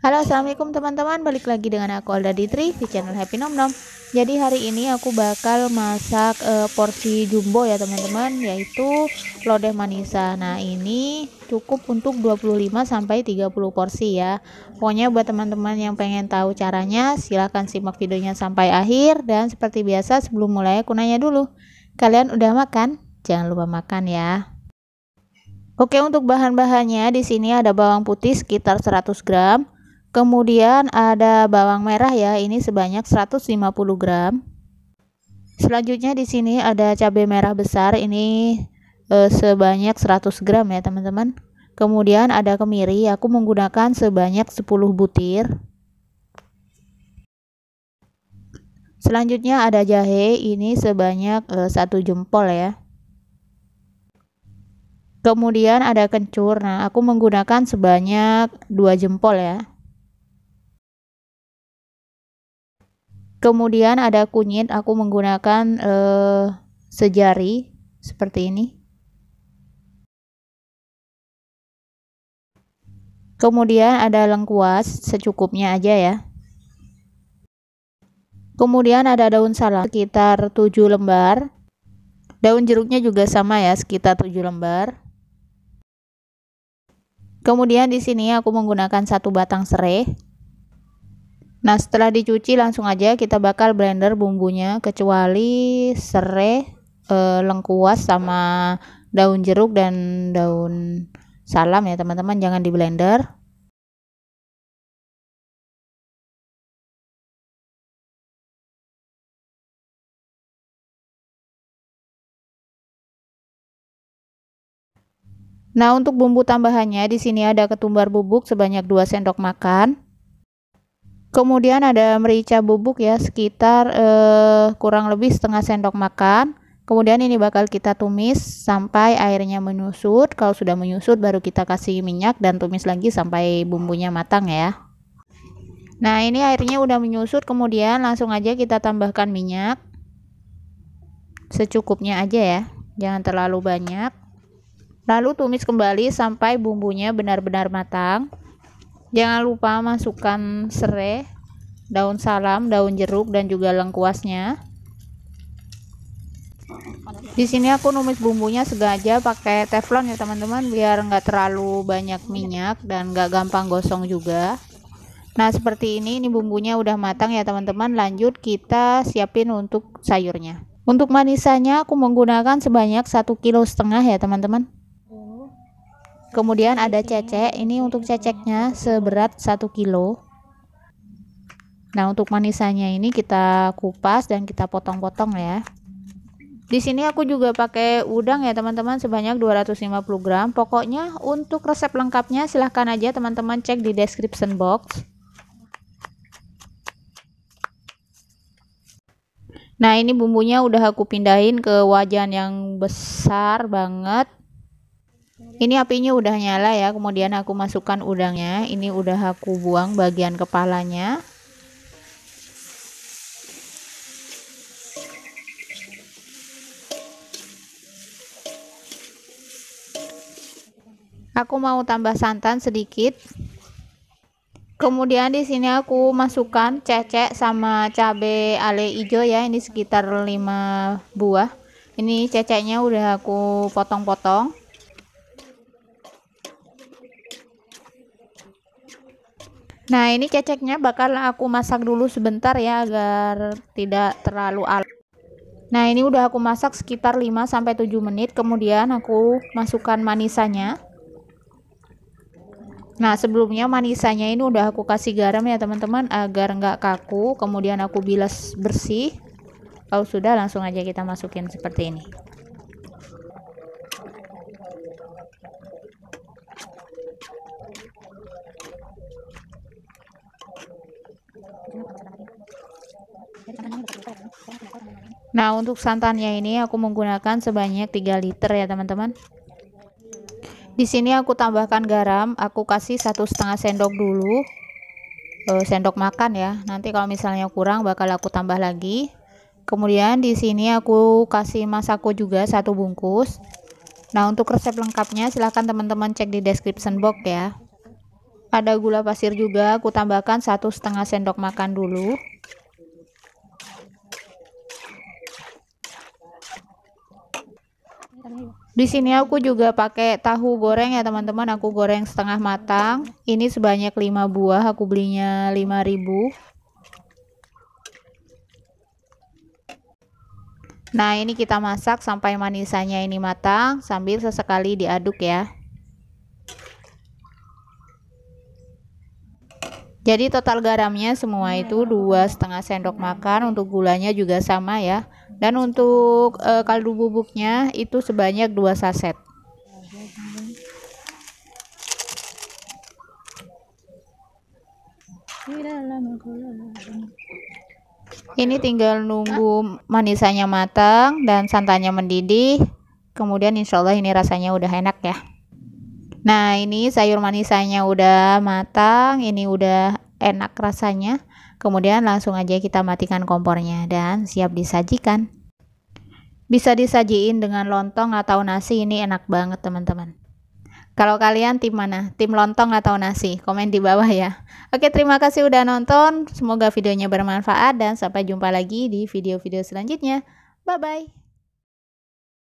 Halo assalamualaikum teman-teman balik lagi dengan aku Alda Ditri di channel Happy Nom Nom jadi hari ini aku bakal masak e, porsi jumbo ya teman-teman yaitu lodeh manisa nah ini cukup untuk 25 30 porsi ya pokoknya buat teman-teman yang pengen tahu caranya silahkan simak videonya sampai akhir dan seperti biasa sebelum mulai aku nanya dulu kalian udah makan? jangan lupa makan ya Oke untuk bahan-bahannya di sini ada bawang putih sekitar 100 gram Kemudian ada bawang merah ya, ini sebanyak 150 gram. Selanjutnya di sini ada cabai merah besar, ini e, sebanyak 100 gram ya teman-teman. Kemudian ada kemiri, aku menggunakan sebanyak 10 butir. Selanjutnya ada jahe, ini sebanyak e, eh, 1 jempol ya. Kemudian ada kencur, nah aku menggunakan sebanyak 2 jempol ya. kemudian ada kunyit aku menggunakan eh, sejari seperti ini kemudian ada lengkuas secukupnya aja ya kemudian ada daun salam sekitar 7 lembar daun jeruknya juga sama ya sekitar 7 lembar kemudian di sini aku menggunakan satu batang serai Nah, setelah dicuci langsung aja kita bakal blender bumbunya kecuali serai, e, lengkuas sama daun jeruk dan daun salam ya, teman-teman, jangan di blender. Nah, untuk bumbu tambahannya di sini ada ketumbar bubuk sebanyak 2 sendok makan, Kemudian ada merica bubuk ya sekitar eh, kurang lebih setengah sendok makan. Kemudian ini bakal kita tumis sampai airnya menyusut. Kalau sudah menyusut baru kita kasih minyak dan tumis lagi sampai bumbunya matang ya. Nah, ini airnya udah menyusut, kemudian langsung aja kita tambahkan minyak. Secukupnya aja ya. Jangan terlalu banyak. Lalu tumis kembali sampai bumbunya benar-benar matang jangan lupa masukkan serai daun salam daun jeruk dan juga lengkuasnya di sini aku numis bumbunya sengaja pakai teflon ya teman-teman biar nggak terlalu banyak minyak dan nggak gampang gosong juga nah seperti ini ini bumbunya udah matang ya teman-teman lanjut kita siapin untuk sayurnya untuk manisannya aku menggunakan sebanyak satu kilo setengah ya teman-teman kemudian ada cecek ini untuk ceceknya seberat 1 kilo nah untuk manisannya ini kita kupas dan kita potong-potong ya di sini aku juga pakai udang ya teman-teman sebanyak 250 gram. Pokoknya untuk resep lengkapnya silahkan aja teman-teman cek di description box. Nah ini bumbunya udah aku pindahin ke wajan yang besar banget. Ini apinya udah nyala ya, kemudian aku masukkan udangnya. Ini udah aku buang bagian kepalanya. Aku mau tambah santan sedikit. Kemudian di sini aku masukkan cecek sama cabe ale hijau ya, ini sekitar 5 buah. Ini ceceknya udah aku potong-potong. Nah, ini ceceknya bakal aku masak dulu sebentar ya agar tidak terlalu al. Nah, ini udah aku masak sekitar 5 7 menit. Kemudian aku masukkan manisannya. Nah, sebelumnya manisannya ini udah aku kasih garam ya, teman-teman, agar nggak kaku. Kemudian aku bilas bersih. Kalau sudah langsung aja kita masukin seperti ini. Nah, untuk santannya ini aku menggunakan sebanyak 3 liter ya, teman-teman. Di sini aku tambahkan garam, aku kasih satu setengah sendok dulu, e, sendok makan ya. Nanti kalau misalnya kurang bakal aku tambah lagi. Kemudian di sini aku kasih masako juga satu bungkus. Nah, untuk resep lengkapnya silahkan teman-teman cek di description box ya. Ada gula pasir juga aku tambahkan satu setengah sendok makan dulu. Di sini aku juga pakai tahu goreng ya teman-teman. Aku goreng setengah matang. Ini sebanyak 5 buah, aku belinya 5000. Nah, ini kita masak sampai manisannya ini matang sambil sesekali diaduk ya. Jadi total garamnya semua iya, itu iya. dua setengah sendok makan. Untuk gulanya juga sama ya. Dan untuk e, kaldu bubuknya itu sebanyak dua saset. Ini tinggal nunggu manisannya matang dan santannya mendidih. Kemudian insya Allah ini rasanya udah enak ya. Nah, ini sayur manisannya udah matang, ini udah enak rasanya. Kemudian langsung aja kita matikan kompornya dan siap disajikan. Bisa disajiin dengan lontong atau nasi, ini enak banget teman-teman. Kalau kalian tim mana? Tim lontong atau nasi? Komen di bawah ya. Oke, terima kasih udah nonton. Semoga videonya bermanfaat dan sampai jumpa lagi di video-video selanjutnya. Bye-bye.